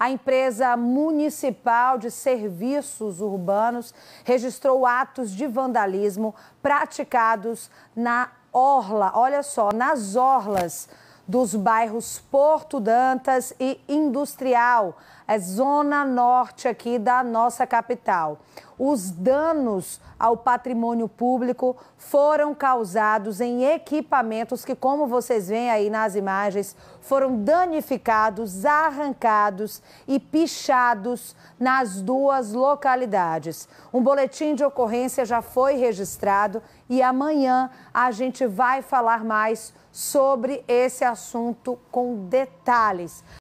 a empresa municipal de serviços urbanos registrou atos de vandalismo praticados na orla, olha só, nas orlas dos bairros Porto Dantas e Industrial, é zona norte aqui da nossa capital. Os danos ao patrimônio público foram causados em equipamentos que, como vocês veem aí nas imagens, foram danificados, arrancados e pichados nas duas localidades. Um boletim de ocorrência já foi registrado e amanhã a gente vai falar mais sobre esse assunto assunto com detalhes.